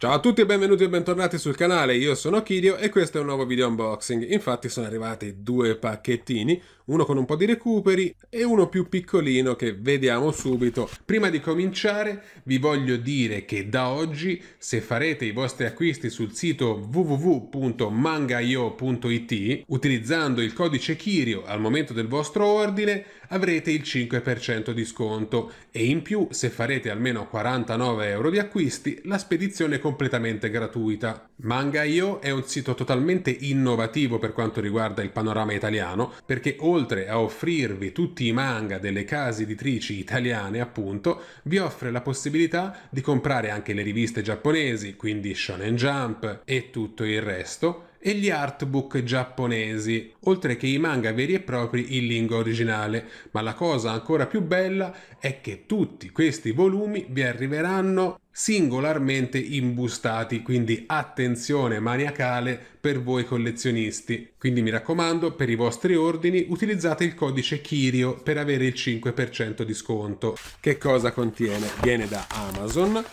Ciao a tutti e benvenuti e bentornati sul canale, io sono Kirio e questo è un nuovo video unboxing. Infatti sono arrivati due pacchettini, uno con un po' di recuperi e uno più piccolino che vediamo subito. Prima di cominciare vi voglio dire che da oggi se farete i vostri acquisti sul sito www.mangaio.it utilizzando il codice Kirio al momento del vostro ordine avrete il 5% di sconto e in più se farete almeno 49 euro di acquisti la spedizione è completamente gratuita. Mangaio è un sito totalmente innovativo per quanto riguarda il panorama italiano perché oltre oltre a offrirvi tutti i manga delle case editrici italiane, appunto, vi offre la possibilità di comprare anche le riviste giapponesi, quindi Shonen Jump e tutto il resto, e gli artbook giapponesi, oltre che i manga veri e propri in lingua originale, ma la cosa ancora più bella è che tutti questi volumi vi arriveranno singolarmente imbustati, quindi attenzione maniacale per voi collezionisti. Quindi mi raccomando, per i vostri ordini utilizzate il codice Kirio per avere il 5% di sconto. Che cosa contiene? Viene da Amazon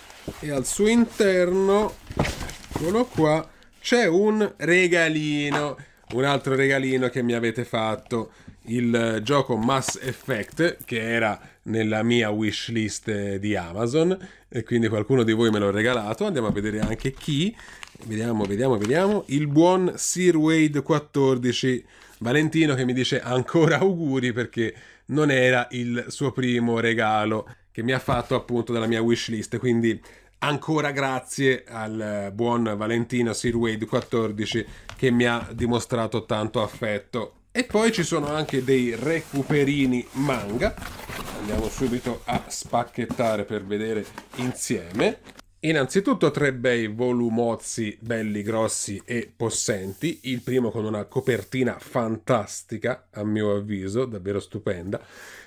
e al suo interno, eccolo qua, c'è un regalino, un altro regalino che mi avete fatto, il gioco Mass Effect che era nella mia wishlist di Amazon e quindi qualcuno di voi me l'ha regalato, andiamo a vedere anche chi. Vediamo, vediamo, vediamo. Il buon Sir Wade 14 Valentino che mi dice ancora auguri perché non era il suo primo regalo che mi ha fatto appunto dalla mia wishlist, quindi Ancora grazie al eh, buon Valentino Sirwade 14 che mi ha dimostrato tanto affetto. E poi ci sono anche dei recuperini manga. Andiamo subito a spacchettare per vedere insieme. Innanzitutto tre bei volumozzi belli grossi e possenti, il primo con una copertina fantastica, a mio avviso, davvero stupenda.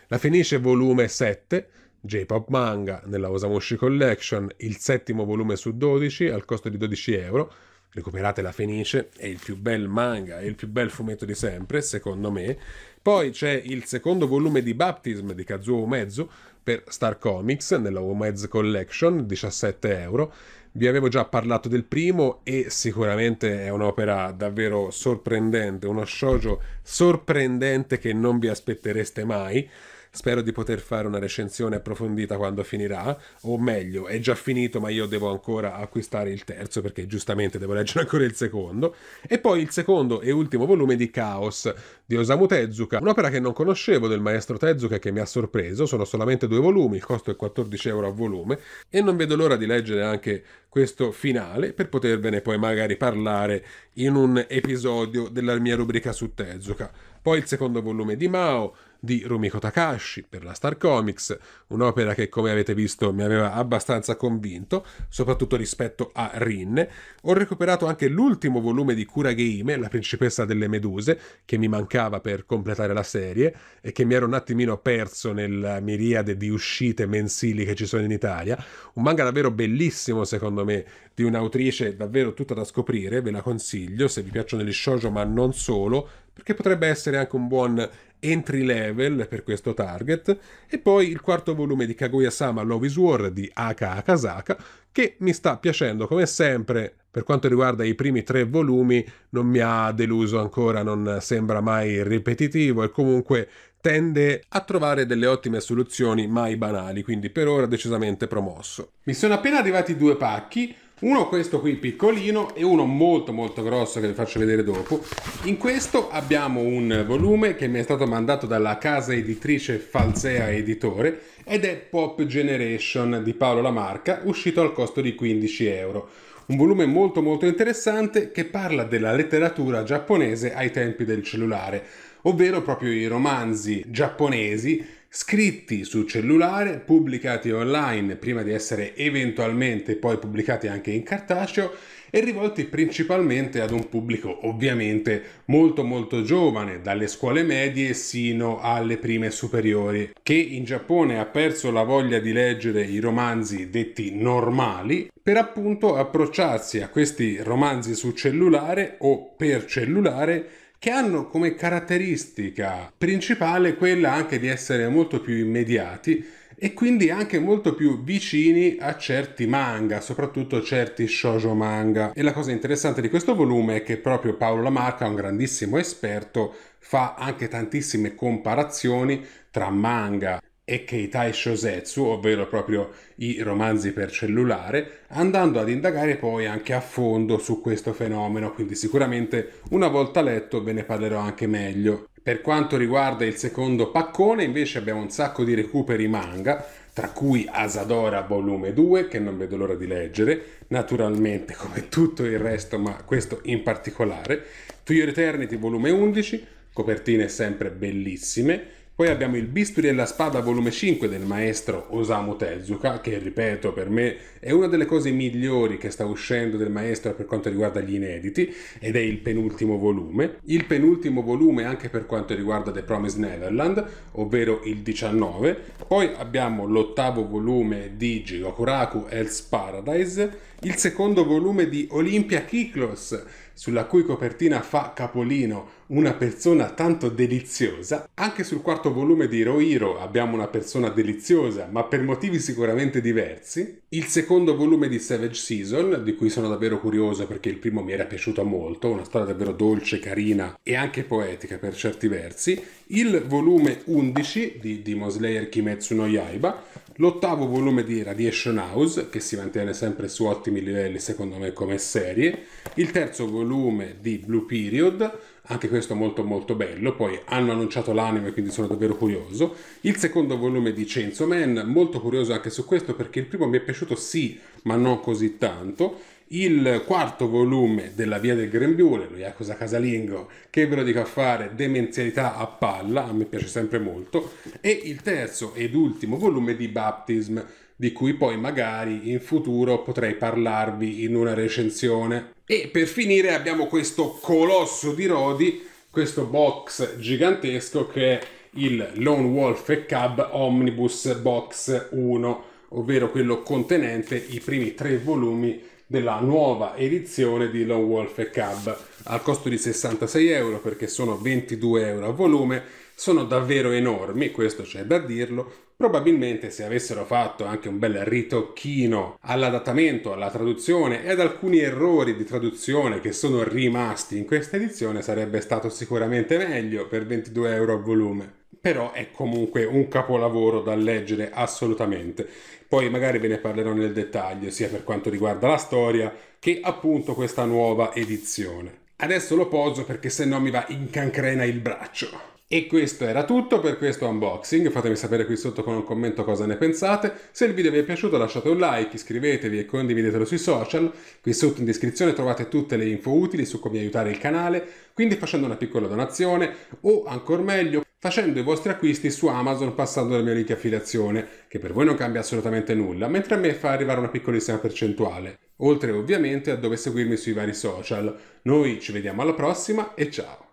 La finisce volume 7, J-Pop Manga nella Osamushi Collection, il settimo volume su 12 al costo di 12 euro. Recuperate la Fenice, è il più bel manga, è il più bel fumetto di sempre, secondo me. Poi c'è il secondo volume di Baptism di Kazuo Umezu per Star Comics nella Umezu Collection, 17 euro. Vi avevo già parlato del primo e sicuramente è un'opera davvero sorprendente, uno shoujo sorprendente che non vi aspettereste mai Spero di poter fare una recensione approfondita quando finirà, o meglio, è già finito ma io devo ancora acquistare il terzo perché giustamente devo leggere ancora il secondo. E poi il secondo e ultimo volume di Chaos di Osamu Tezuka, un'opera che non conoscevo del maestro Tezuka che mi ha sorpreso, sono solamente due volumi, il costo è 14 euro a volume e non vedo l'ora di leggere anche questo finale per potervene poi magari parlare in un episodio della mia rubrica su Tezuka. Poi il secondo volume di Mao, di Rumiko Takashi per la Star Comics, un'opera che come avete visto mi aveva abbastanza convinto, soprattutto rispetto a Rin. Ho recuperato anche l'ultimo volume di Kuragehime, la principessa delle meduse, che mi mancava per completare la serie e che mi ero un attimino perso nella miriade di uscite mensili che ci sono in Italia. Un manga davvero bellissimo secondo me, di un'autrice davvero tutta da scoprire, ve la consiglio se vi piacciono gli shoujo ma non solo, perché potrebbe essere anche un buon entry level per questo target, e poi il quarto volume di Kaguya-sama Love is War di Aka Akasaka, che mi sta piacendo come sempre. Per quanto riguarda i primi tre volumi, non mi ha deluso ancora, non sembra mai ripetitivo e comunque tende a trovare delle ottime soluzioni mai banali, quindi per ora decisamente promosso. Mi sono appena arrivati due pacchi, uno questo qui piccolino e uno molto molto grosso che vi faccio vedere dopo in questo abbiamo un volume che mi è stato mandato dalla casa editrice Falsea Editore ed è Pop Generation di Paolo Lamarca uscito al costo di 15 euro un volume molto molto interessante che parla della letteratura giapponese ai tempi del cellulare ovvero proprio i romanzi giapponesi scritti su cellulare, pubblicati online prima di essere eventualmente poi pubblicati anche in cartaceo e rivolti principalmente ad un pubblico ovviamente molto molto giovane, dalle scuole medie sino alle prime superiori, che in Giappone ha perso la voglia di leggere i romanzi detti normali, per appunto approcciarsi a questi romanzi su cellulare o per cellulare che hanno come caratteristica principale quella anche di essere molto più immediati e quindi anche molto più vicini a certi manga, soprattutto certi shoujo manga. E la cosa interessante di questo volume è che proprio Paolo Lamarca, un grandissimo esperto, fa anche tantissime comparazioni tra manga e Keitai Shosetsu, ovvero proprio i romanzi per cellulare, andando ad indagare poi anche a fondo su questo fenomeno, quindi sicuramente una volta letto ve ne parlerò anche meglio. Per quanto riguarda il secondo paccone, invece abbiamo un sacco di recuperi manga, tra cui Asadora volume 2, che non vedo l'ora di leggere, naturalmente come tutto il resto, ma questo in particolare, To Your Eternity volume 11, copertine sempre bellissime, poi abbiamo il Bisturi e la Spada volume 5 del maestro Osamu Tezuka, che ripeto per me è una delle cose migliori che sta uscendo del maestro per quanto riguarda gli inediti ed è il penultimo volume. Il penultimo volume anche per quanto riguarda The Promised Neverland, ovvero il 19. Poi abbiamo l'ottavo volume di Jirokuraku Hell's Paradise, il secondo volume di Olympia Kiklos sulla cui copertina fa capolino una persona tanto deliziosa. Anche sul quarto volume di Rohiro abbiamo una persona deliziosa, ma per motivi sicuramente diversi. Il secondo volume di Savage Season, di cui sono davvero curioso perché il primo mi era piaciuto molto, una storia davvero dolce, carina e anche poetica per certi versi. Il volume 11 di Demon Slayer Kimetsu no Yaiba, L'ottavo volume di Radiation House, che si mantiene sempre su ottimi livelli secondo me come serie. Il terzo volume di Blue Period, anche questo molto molto bello, poi hanno annunciato l'anime quindi sono davvero curioso. Il secondo volume di Chainsaw Man, molto curioso anche su questo perché il primo mi è piaciuto sì, ma non così tanto il quarto volume della Via del Grembiule, lo Yakuza casalingo, che ve lo dico a fare, demenzialità a palla, a me piace sempre molto, e il terzo ed ultimo volume di Baptism, di cui poi magari in futuro potrei parlarvi in una recensione. E per finire abbiamo questo colosso di Rodi, questo box gigantesco che è il Lone Wolf e Cub Omnibus Box 1, ovvero quello contenente i primi tre volumi della nuova edizione di Lone Wolf e Cub al costo di 66 euro perché sono 22 euro a volume sono davvero enormi, questo c'è da dirlo. Probabilmente se avessero fatto anche un bel ritocchino all'adattamento, alla traduzione e ad alcuni errori di traduzione che sono rimasti in questa edizione sarebbe stato sicuramente meglio per 22 euro a volume però è comunque un capolavoro da leggere assolutamente. Poi magari ve ne parlerò nel dettaglio, sia per quanto riguarda la storia che appunto questa nuova edizione. Adesso lo poso perché se no mi va in cancrena il braccio. E questo era tutto per questo unboxing, fatemi sapere qui sotto con un commento cosa ne pensate, se il video vi è piaciuto lasciate un like, iscrivetevi e condividetelo sui social, qui sotto in descrizione trovate tutte le info utili su come aiutare il canale, quindi facendo una piccola donazione o ancora meglio facendo i vostri acquisti su Amazon passando dal mio link affiliazione, che per voi non cambia assolutamente nulla, mentre a me fa arrivare una piccolissima percentuale. Oltre ovviamente a dove seguirmi sui vari social. Noi ci vediamo alla prossima e ciao!